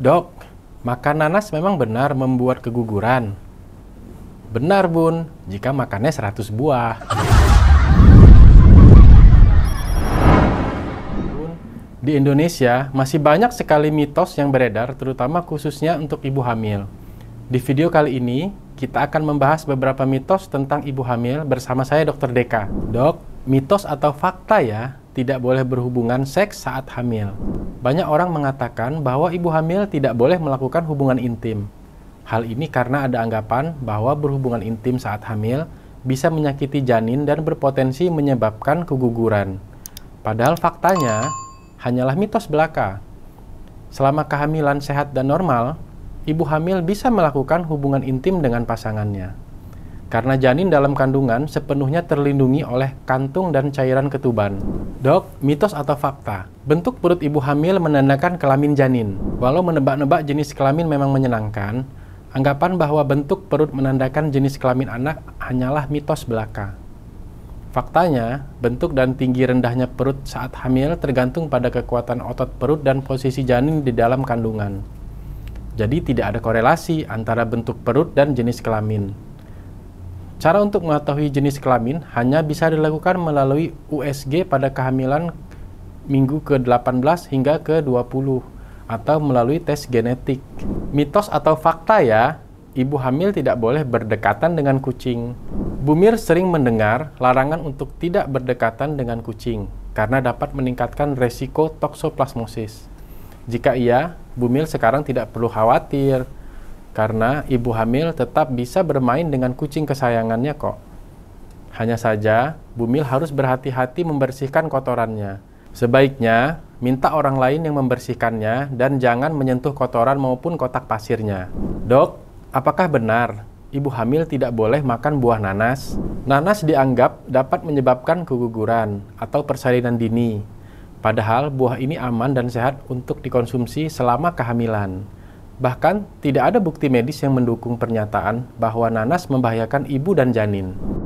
Dok, makan nanas memang benar membuat keguguran. Benar, Bun, jika makannya 100 buah. Di Indonesia, masih banyak sekali mitos yang beredar, terutama khususnya untuk ibu hamil. Di video kali ini, kita akan membahas beberapa mitos tentang ibu hamil bersama saya, Dr. Deka. Dok, mitos atau fakta ya tidak boleh berhubungan seks saat hamil. Banyak orang mengatakan bahwa ibu hamil tidak boleh melakukan hubungan intim. Hal ini karena ada anggapan bahwa berhubungan intim saat hamil bisa menyakiti janin dan berpotensi menyebabkan keguguran. Padahal faktanya hanyalah mitos belaka. Selama kehamilan sehat dan normal, ibu hamil bisa melakukan hubungan intim dengan pasangannya. Karena janin dalam kandungan sepenuhnya terlindungi oleh kantung dan cairan ketuban. Dok, mitos atau fakta? Bentuk perut ibu hamil menandakan kelamin janin. Walau menebak-nebak jenis kelamin memang menyenangkan, anggapan bahwa bentuk perut menandakan jenis kelamin anak hanyalah mitos belaka. Faktanya, bentuk dan tinggi rendahnya perut saat hamil tergantung pada kekuatan otot perut dan posisi janin di dalam kandungan. Jadi tidak ada korelasi antara bentuk perut dan jenis kelamin. Cara untuk mengetahui jenis kelamin hanya bisa dilakukan melalui USG pada kehamilan minggu ke-18 hingga ke-20 atau melalui tes genetik. Mitos atau fakta ya, ibu hamil tidak boleh berdekatan dengan kucing. Bumir sering mendengar larangan untuk tidak berdekatan dengan kucing karena dapat meningkatkan resiko toksoplasmosis. Jika iya, Bumil sekarang tidak perlu khawatir karena ibu hamil tetap bisa bermain dengan kucing kesayangannya kok. Hanya saja, Bumil harus berhati-hati membersihkan kotorannya. Sebaiknya, minta orang lain yang membersihkannya dan jangan menyentuh kotoran maupun kotak pasirnya. Dok, apakah benar ibu hamil tidak boleh makan buah nanas? Nanas dianggap dapat menyebabkan keguguran atau persalinan dini. Padahal buah ini aman dan sehat untuk dikonsumsi selama kehamilan. Bahkan, tidak ada bukti medis yang mendukung pernyataan bahwa nanas membahayakan ibu dan janin.